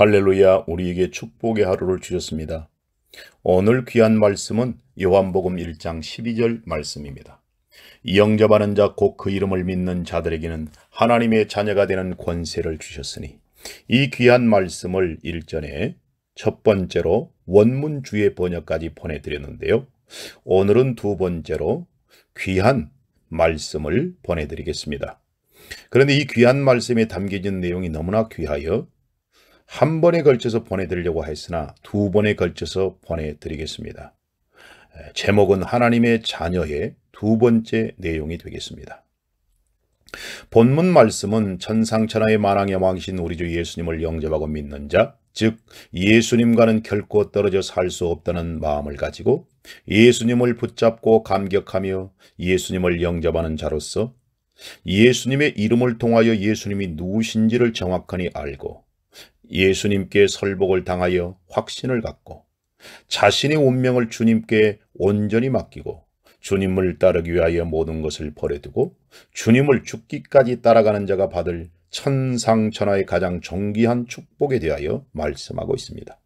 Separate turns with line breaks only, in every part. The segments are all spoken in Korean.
할렐루야 우리에게 축복의 하루를 주셨습니다. 오늘 귀한 말씀은 요한복음 1장 12절 말씀입니다. 영접하는 자 곧 그 이름을 믿는 자들에게는 하나님의 자녀가 되는 권세를 주셨으니 이 귀한 말씀을 일전에 첫 번째로 원문주의 번역까지 보내드렸는데요. 오늘은 두 번째로 귀한 말씀을 보내드리겠습니다. 그런데 이 귀한 말씀에 담겨진 내용이 너무나 귀하여 한 번에 걸쳐서 보내드리려고 했으나 두 번에 걸쳐서 보내드리겠습니다. 제목은 하나님의 자녀의 두 번째 내용이 되겠습니다. 본문 말씀은 천상천하의 만왕의 왕신 우리 주 예수님을 영접하고 믿는 자, 즉 예수님과는 결코 떨어져 살 수 없다는 마음을 가지고 예수님을 붙잡고 감격하며 예수님을 영접하는 자로서 예수님의 이름을 통하여 예수님이 누구신지를 정확하니 알고 예수님께 설복을 당하여 확신을 갖고 자신의 운명을 주님께 온전히 맡기고 주님을 따르기 위하여 모든 것을 버려두고 주님을 죽기까지 따라가는 자가 받을 천상천하의 가장 존귀한 축복에 대하여 말씀하고 있습니다.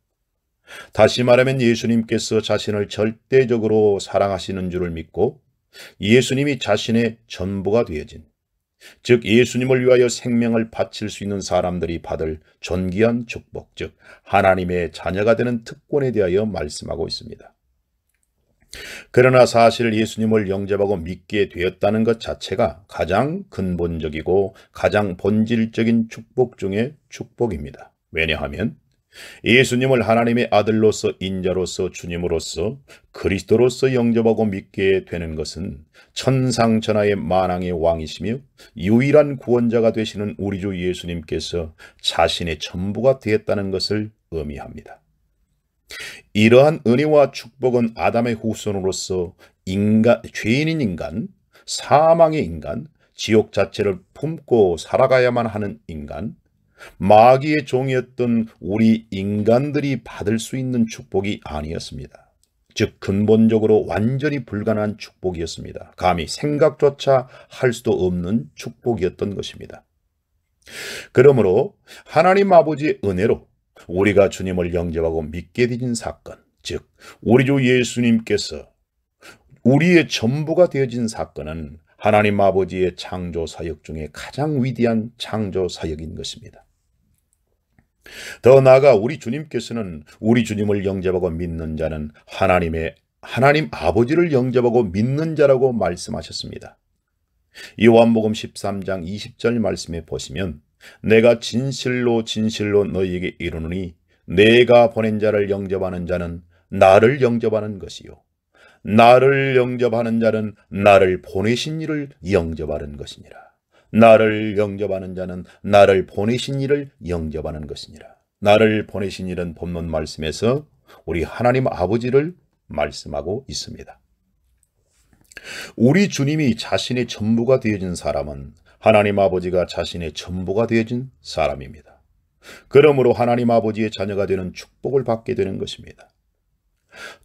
다시 말하면 예수님께서 자신을 절대적으로 사랑하시는 줄을 믿고 예수님이 자신의 전부가 되어진 즉 예수님을 위하여 생명을 바칠 수 있는 사람들이 받을 존귀한 축복, 즉 하나님의 자녀가 되는 특권에 대하여 말씀하고 있습니다. 그러나 사실 예수님을 영접하고 믿게 되었다는 것 자체가 가장 근본적이고 가장 본질적인 축복 중의 축복입니다. 왜냐하면 예수님을 하나님의 아들로서 인자로서 주님으로서 그리스도로서 영접하고 믿게 되는 것은 천상천하의 만왕의 왕이시며 유일한 구원자가 되시는 우리 주 예수님께서 자신의 전부가 되었다는 것을 의미합니다. 이러한 은혜와 축복은 아담의 후손으로서 인간, 죄인인 인간, 사망의 인간, 지옥 자체를 품고 살아가야만 하는 인간, 마귀의 종이었던 우리 인간들이 받을 수 있는 축복이 아니었습니다. 즉 근본적으로 완전히 불가능한 축복이었습니다. 감히 생각조차 할 수도 없는 축복이었던 것입니다. 그러므로 하나님 아버지의 은혜로 우리가 주님을 영접하고 믿게 되진 사건, 즉 우리 주 예수님께서 우리의 전부가 되어진 사건은 하나님 아버지의 창조 사역 중에 가장 위대한 창조 사역인 것입니다. 더 나아가 우리 주님께서는 우리 주님을 영접하고 믿는 자는 하나님의 하나님 아버지를 영접하고 믿는 자라고 말씀하셨습니다. 요한복음 13장 20절 말씀에 보시면 내가 진실로 진실로 너희에게 이르노니 내가 보낸 자를 영접하는 자는 나를 영접하는 것이요 나를 영접하는 자는 나를 보내신 이를 영접하는 것이니라. 나를 영접하는 자는 나를 보내신 이를 영접하는 것이니라. 나를 보내신 이는 본문 말씀에서 우리 하나님 아버지를 말씀하고 있습니다. 우리 주님이 자신의 전부가 되어진 사람은 하나님 아버지가 자신의 전부가 되어진 사람입니다. 그러므로 하나님 아버지의 자녀가 되는 축복을 받게 되는 것입니다.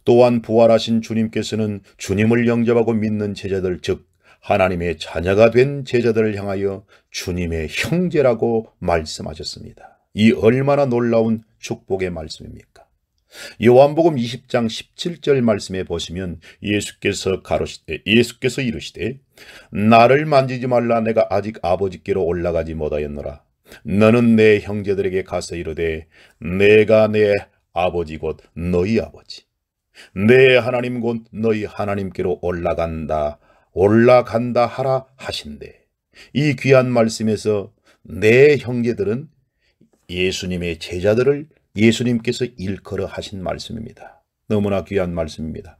또한 부활하신 주님께서는 주님을 영접하고 믿는 제자들 즉 하나님의 자녀가 된 제자들을 향하여 주님의 형제라고 말씀하셨습니다. 이 얼마나 놀라운 축복의 말씀입니까? 요한복음 20장 17절 말씀에 보시면 예수께서 가로시되 예수께서 이르시되 나를 만지지 말라 내가 아직 아버지께로 올라가지 못하였노라 너는 내 형제들에게 가서 이르되 내가 내 아버지 곧 너희 아버지 내 하나님 곧 너희 하나님께로 올라간다 올라간다 하라 하신대. 이 귀한 말씀에서 내 형제들은 예수님의 제자들을 예수님께서 일컬어 하신 말씀입니다. 너무나 귀한 말씀입니다.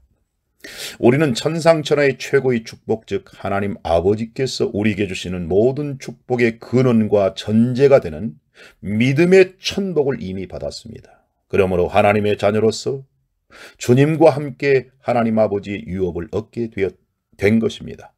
우리는 천상천하의 최고의 축복 즉 하나님 아버지께서 우리에게 주시는 모든 축복의 근원과 전제가 되는 믿음의 천복을 이미 받았습니다. 그러므로 하나님의 자녀로서 주님과 함께 하나님 아버지의 유업을 얻게 되었다. 된 것입니다.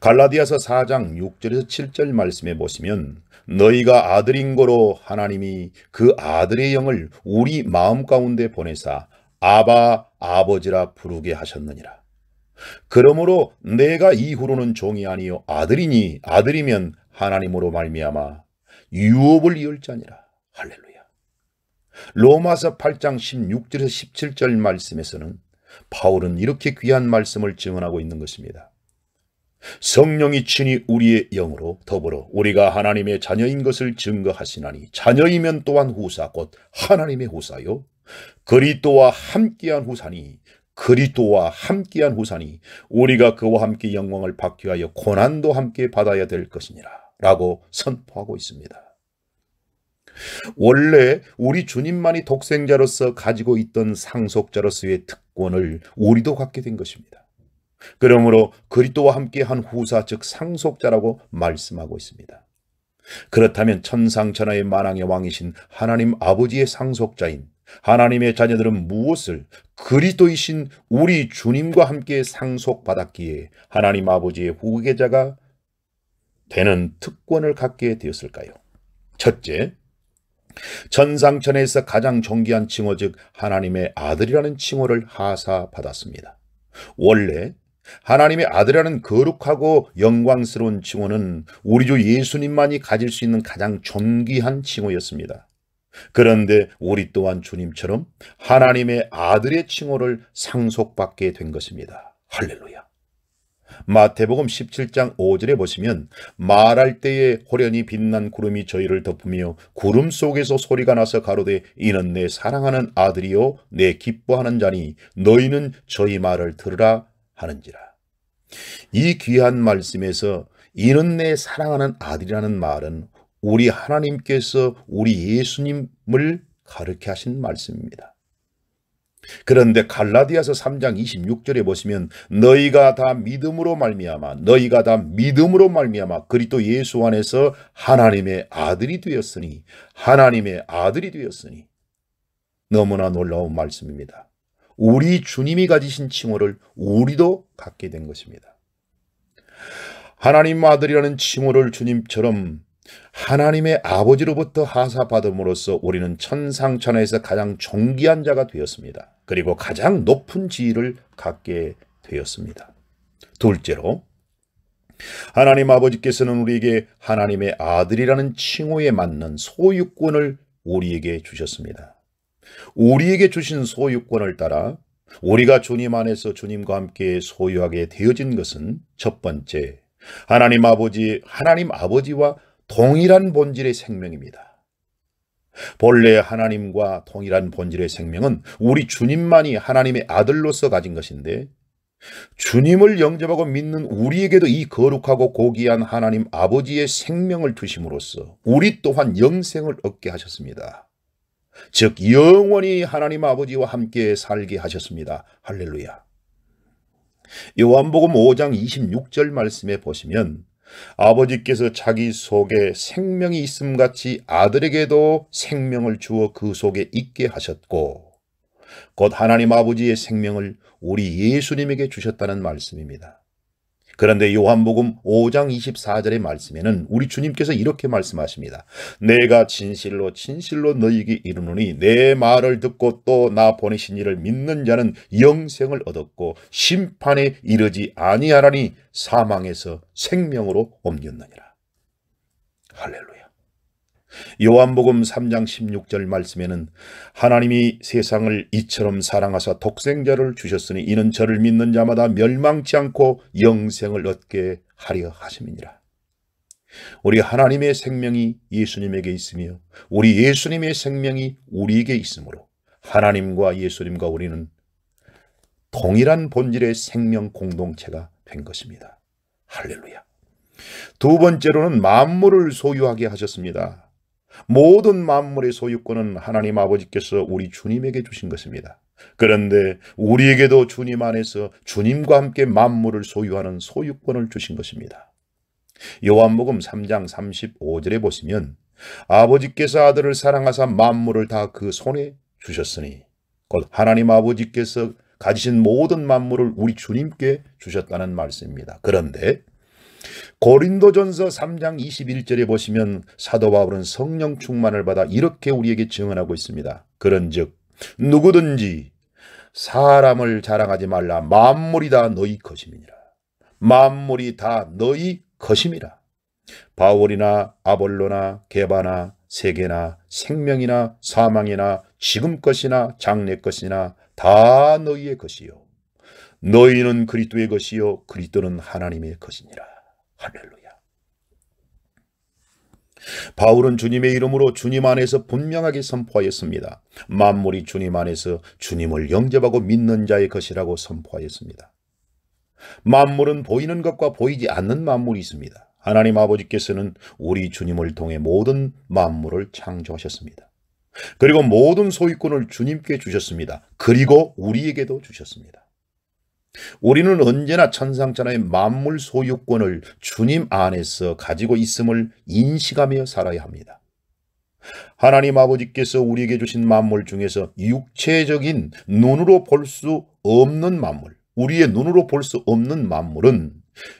갈라디아서 4장 6절에서 7절 말씀해 보시면 너희가 아들인 거로 하나님이 그 아들의 영을 우리 마음 가운데 보내사 아바 아버지라 부르게 하셨느니라. 그러므로 내가 이후로는 종이 아니요 아들이니 아들이면 하나님으로 말미암아 유업을 이을 자니라. 할렐루야. 로마서 8장 16절에서 17절 말씀에서는 바울은 이렇게 귀한 말씀을 증언하고 있는 것입니다. 성령이 친히 우리의 영으로 더불어 우리가 하나님의 자녀인 것을 증거하시나니 자녀이면 또한 후사 곧 하나님의 후사요 그리스와 함께한 후사니 그리스와 함께한 후사니 우리가 그와 함께 영광을 받기 하여 고난도 함께 받아야 될 것이니라 라고 선포하고 있습니다. 원래 우리 주님만이 독생자로서 가지고 있던 상속자로서의 특권을 우리도 갖게 된 것입니다. 그러므로 그리스도와 함께 한 후사 즉 상속자라고 말씀하고 있습니다. 그렇다면 천상천하의 만왕의 왕이신 하나님 아버지의 상속자인 하나님의 자녀들은 무엇을 그리스도이신 우리 주님과 함께 상속받았기에 하나님 아버지의 후계자가 되는 특권을 갖게 되었을까요? 첫째, 천상천에서 가장 존귀한 칭호 즉 하나님의 아들이라는 칭호를 하사받았습니다. 원래 하나님의 아들이라는 거룩하고 영광스러운 칭호는 우리 주 예수님만이 가질 수 있는 가장 존귀한 칭호였습니다. 그런데 우리 또한 주님처럼 하나님의 아들의 칭호를 상속받게 된 것입니다. 할렐루야. 마태복음 17장 5절에 보시면 말할 때에 호련히 빛난 구름이 저희를 덮으며 구름 속에서 소리가 나서 가로되 이는 내 사랑하는 아들이요 내 기뻐하는 자니 너희는 저희 말을 들으라 하는지라. 이 귀한 말씀에서 이는 내 사랑하는 아들이라는 말은 우리 하나님께서 우리 예수님을 가르쳐 하신 말씀입니다. 그런데 갈라디아서 3장 26절에 보시면 너희가 다 믿음으로 말미암아 너희가 다 믿음으로 말미암아 그리스도 예수 안에서 하나님의 아들이 되었으니 하나님의 아들이 되었으니 너무나 놀라운 말씀입니다. 우리 주님이 가지신 칭호를 우리도 갖게 된 것입니다. 하나님 아들이라는 칭호를 주님처럼 하나님의 아버지로부터 하사받음으로써 우리는 천상천하에서 가장 존귀한 자가 되었습니다. 그리고 가장 높은 지위를 갖게 되었습니다. 둘째로 하나님 아버지께서는 우리에게 하나님의 아들이라는 칭호에 맞는 소유권을 우리에게 주셨습니다. 우리에게 주신 소유권을 따라 우리가 주님 안에서 주님과 함께 소유하게 되어진 것은 첫 번째, 하나님 아버지, 하나님 아버지와 동일한 본질의 생명입니다. 본래 하나님과 동일한 본질의 생명은 우리 주님만이 하나님의 아들로서 가진 것인데 주님을 영접하고 믿는 우리에게도 이 거룩하고 고귀한 하나님 아버지의 생명을 주심으로써 우리 또한 영생을 얻게 하셨습니다. 즉 영원히 하나님 아버지와 함께 살게 하셨습니다. 할렐루야. 요한복음 5장 26절 말씀에 보시면 아버지께서 자기 속에 생명이 있음같이 아들에게도 생명을 주어 그 속에 있게 하셨고 곧 하나님 아버지의 생명을 우리 예수님에게 주셨다는 말씀입니다. 그런데 요한복음 5장 24절의 말씀에는 우리 주님께서 이렇게 말씀하십니다. 내가 진실로 진실로 너희에게 이르노니 내 말을 듣고 또 나 보내신 이를 믿는 자는 영생을 얻었고 심판에 이르지 아니하라니 사망에서 생명으로 옮겼느니라. 할렐루야. 요한복음 3장 16절 말씀에는 하나님이 세상을 이처럼 사랑하사 독생자를 주셨으니 이는 저를 믿는 자마다 멸망치 않고 영생을 얻게 하려 하심이니라. 우리 하나님의 생명이 예수님에게 있으며 우리 예수님의 생명이 우리에게 있으므로 하나님과 예수님과 우리는 동일한 본질의 생명 공동체가 된 것입니다. 할렐루야. 두 번째로는 만물을 소유하게 하셨습니다. 모든 만물의 소유권은 하나님 아버지께서 우리 주님에게 주신 것입니다. 그런데 우리에게도 주님 안에서 주님과 함께 만물을 소유하는 소유권을 주신 것입니다. 요한복음 3장 35절에 보시면 아버지께서 아들을 사랑하사 만물을 다 그 손에 주셨으니 곧 하나님 아버지께서 가지신 모든 만물을 우리 주님께 주셨다는 말씀입니다. 그런데 고린도전서 3장 21절에 보시면 사도 바울은 성령 충만을 받아 이렇게 우리에게 증언하고 있습니다. 그런즉 누구든지 사람을 자랑하지 말라 만물이 다 너희 것임이니라. 만물이 다 너희 것임이라. 바울이나 아볼로나 게바나 세계나 생명이나 사망이나 지금 것이나 장래 것이나 다 너희의 것이요 너희는 그리스도의 것이요 그리스도는 하나님의 것이니라. 할렐루야. 바울은 주님의 이름으로 주님 안에서 분명하게 선포하였습니다. 만물이 주님 안에서 주님을 영접하고 믿는 자의 것이라고 선포하였습니다. 만물은 보이는 것과 보이지 않는 만물이 있습니다. 하나님 아버지께서는 우리 주님을 통해 모든 만물을 창조하셨습니다. 그리고 모든 소유권을 주님께 주셨습니다. 그리고 우리에게도 주셨습니다. 우리는 언제나 천상천하의 만물 소유권을 주님 안에서 가지고 있음을 인식하며 살아야 합니다. 하나님 아버지께서 우리에게 주신 만물 중에서 육체적인 눈으로 볼 수 없는 만물, 우리의 눈으로 볼 수 없는 만물은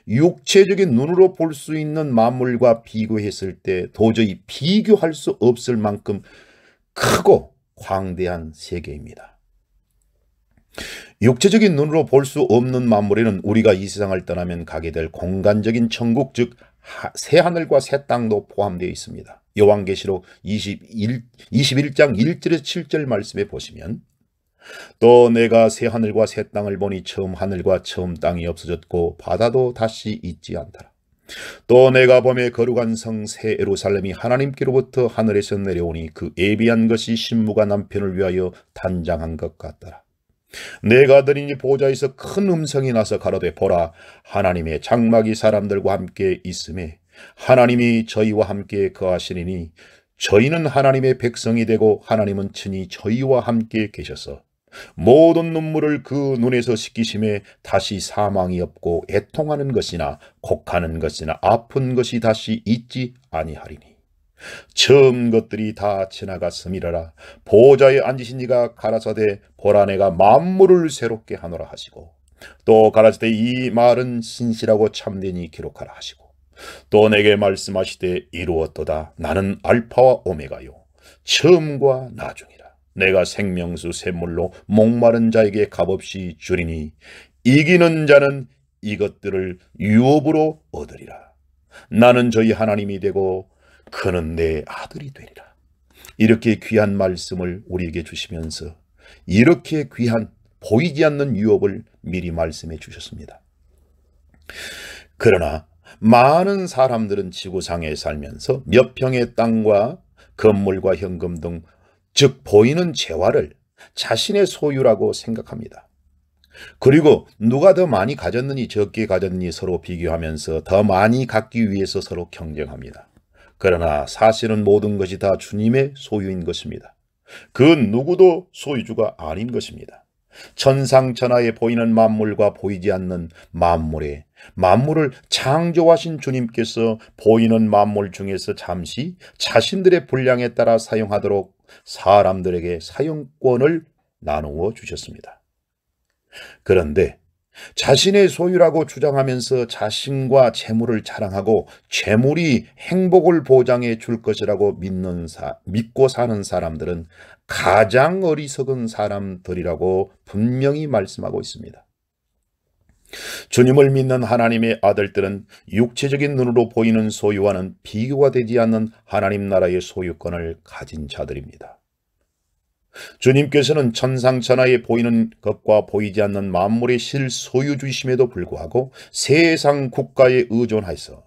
육체적인 눈으로 볼 수 있는 만물과 비교했을 때 도저히 비교할 수 없을 만큼 크고 광대한 세계입니다. 육체적인 눈으로 볼 수 없는 만물에는 우리가 이 세상을 떠나면 가게 될 공간적인 천국 즉 새하늘과 새 땅도 포함되어 있습니다. 여왕계시록 21, 21장 1절에서 7절 말씀에 보시면 또 내가 새하늘과 새 땅을 보니 처음 하늘과 처음 땅이 없어졌고 바다도 다시 있지 않더라. 또 내가 범에 거룩한 성새 에루살렘이 하나님께로부터 하늘에서 내려오니 그 예비한 것이 신부가 남편을 위하여 단장한 것 같더라. 내가 네 들이니 보좌에서 큰 음성이 나서 가로되 보라 하나님의 장막이 사람들과 함께 있음에 하나님이 저희와 함께 거하시리니 저희는 하나님의 백성이 되고 하나님은 친히 저희와 함께 계셔서 모든 눈물을 그 눈에서 씻기심에 다시 사망이 없고 애통하는 것이나 곡하는 것이나 아픈 것이 다시 있지 아니하리니 처음 것들이 다 지나갔음이라 보좌에 앉으신 이가 가라사대 보라 내가 만물을 새롭게 하노라 하시고 또 가라사대 이 말은 신실하고 참되니 기록하라 하시고 또 내게 말씀하시되 이루었도다 나는 알파와 오메가요 처음과 나중이라 내가 생명수 샘물로 목마른 자에게 값없이 주리니 이기는 자는 이것들을 유업으로 얻으리라 나는 저희 하나님이 되고 그는 내 아들이 되리라. 이렇게 귀한 말씀을 우리에게 주시면서 이렇게 귀한 보이지 않는 유업을 미리 말씀해 주셨습니다. 그러나 많은 사람들은 지구상에 살면서 몇 평의 땅과 건물과 현금 등 즉 보이는 재화를 자신의 소유라고 생각합니다. 그리고 누가 더 많이 가졌느니 적게 가졌느니 서로 비교하면서 더 많이 갖기 위해서 서로 경쟁합니다. 그러나 사실은 모든 것이 다 주님의 소유인 것입니다. 그 누구도 소유주가 아닌 것입니다. 천상천하에 보이는 만물과 보이지 않는 만물에 만물을 창조하신 주님께서 보이는 만물 중에서 잠시 자신들의 분량에 따라 사용하도록 사람들에게 사용권을 나누어 주셨습니다. 그런데 자신의 소유라고 주장하면서 자신과 재물을 자랑하고 재물이 행복을 보장해 줄 것이라고 믿는 사, 믿고 사는 사람들은 가장 어리석은 사람들이라고 분명히 말씀하고 있습니다. 주님을 믿는 하나님의 아들들은 육체적인 눈으로 보이는 소유와는 비교가 되지 않는 하나님 나라의 소유권을 가진 자들입니다. 주님께서는 천상천하에 보이는 것과 보이지 않는 만물의 실소유주심에도 불구하고 세상 국가에 의존하여서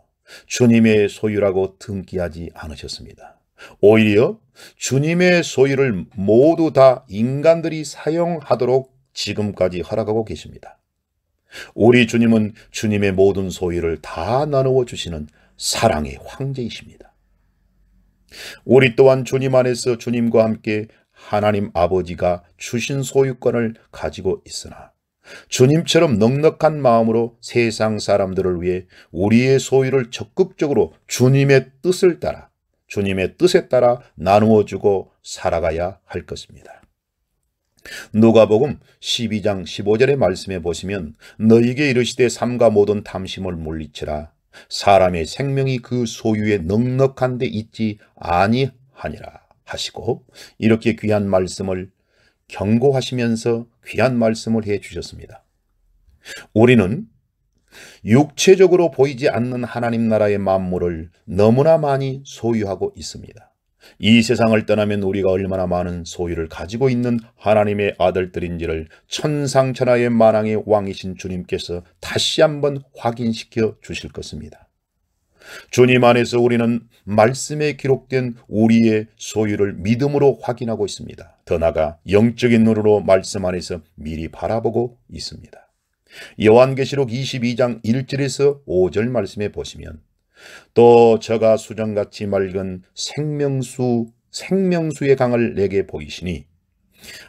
주님의 소유라고 등기하지 않으셨습니다. 오히려 주님의 소유를 모두 다 인간들이 사용하도록 지금까지 허락하고 계십니다. 우리 주님은 주님의 모든 소유를 다 나누어 주시는 사랑의 황제이십니다. 우리 또한 주님 안에서 주님과 함께 하나님 아버지가 주신 소유권을 가지고 있으나 주님처럼 넉넉한 마음으로 세상 사람들을 위해 우리의 소유를 적극적으로 주님의 뜻을 따라 주님의 뜻에 따라 나누어 주고 살아가야 할 것입니다. 누가복음 12장 15절의 말씀에 보시면 너에게 이르시되 삼가 모든 탐심을 물리치라 사람의 생명이 그 소유에 넉넉한데 있지 아니하니라. 하시고 이렇게 귀한 말씀을 경고하시면서 귀한 말씀을 해 주셨습니다. 우리는 육체적으로 보이지 않는 하나님 나라의 만물을 너무나 많이 소유하고 있습니다. 이 세상을 떠나면 우리가 얼마나 많은 소유를 가지고 있는 하나님의 아들들인지를 천상천하의 만왕의 왕이신 주님께서 다시 한번 확인시켜 주실 것입니다. 주님 안에서 우리는 말씀에 기록된 우리의 소유를 믿음으로 확인하고 있습니다. 더 나아가 영적인 눈으로 말씀 안에서 미리 바라보고 있습니다. 요한계시록 22장 1절에서 5절 말씀에 보시면 또 저가 수정같이 맑은 생명수 생명수의 강을 내게 보이시니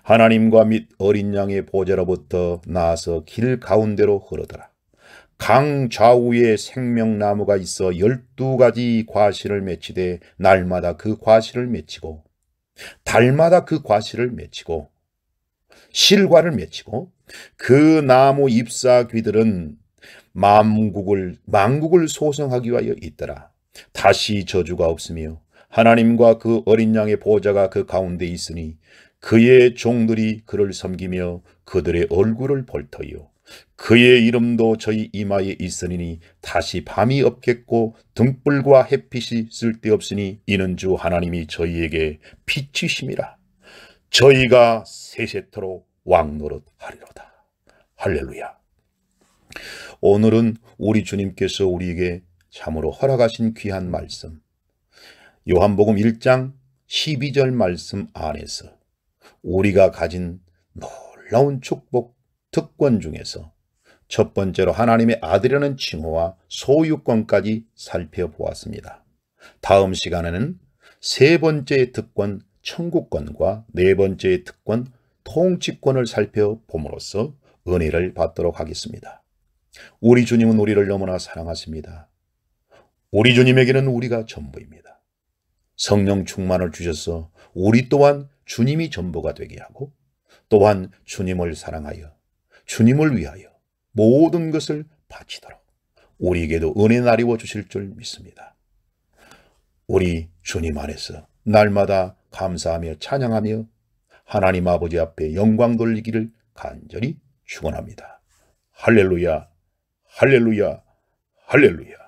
하나님과 및 어린 양의 보좌로부터 나서길 가운데로 흐르더라. 강 좌우에 생명나무가 있어 열두 가지 과실을 맺히되 날마다 그 과실을 맺히고 달마다 그 과실을 맺히고 실과를 맺히고 그 나무 잎사귀들은 만국을 만국을 소성하기 위하여 있더라. 다시 저주가 없으며 하나님과 그 어린 양의 보좌가 그 가운데 있으니 그의 종들이 그를 섬기며 그들의 얼굴을 볼터요. 그의 이름도 저희 이마에 있으니 니 다시 밤이 없겠고 등불과 햇빛이 쓸데없으니 이는 주 하나님이 저희에게 빛이심이라 저희가 세세토록 왕노릇 하리로다. 할렐루야. 오늘은 우리 주님께서 우리에게 참으로 허락하신 귀한 말씀 요한복음 1장 12절 말씀 안에서 우리가 가진 놀라운 축복 특권 중에서 첫 번째로 하나님의 아들이라는 칭호와 소유권까지 살펴보았습니다. 다음 시간에는 세 번째의 특권 천국권과 네 번째의 특권 통치권을 살펴봄으로써 은혜를 받도록 하겠습니다. 우리 주님은 우리를 너무나 사랑하십니다. 우리 주님에게는 우리가 전부입니다. 성령 충만을 주셔서 우리 또한 주님이 전부가 되게 하고 또한 주님을 사랑하여 주님을 위하여 모든 것을 바치도록 우리에게도 은혜 나리워 주실 줄 믿습니다. 우리 주님 안에서 날마다 감사하며 찬양하며 하나님 아버지 앞에 영광 돌리기를 간절히 축원합니다. 할렐루야, 할렐루야, 할렐루야.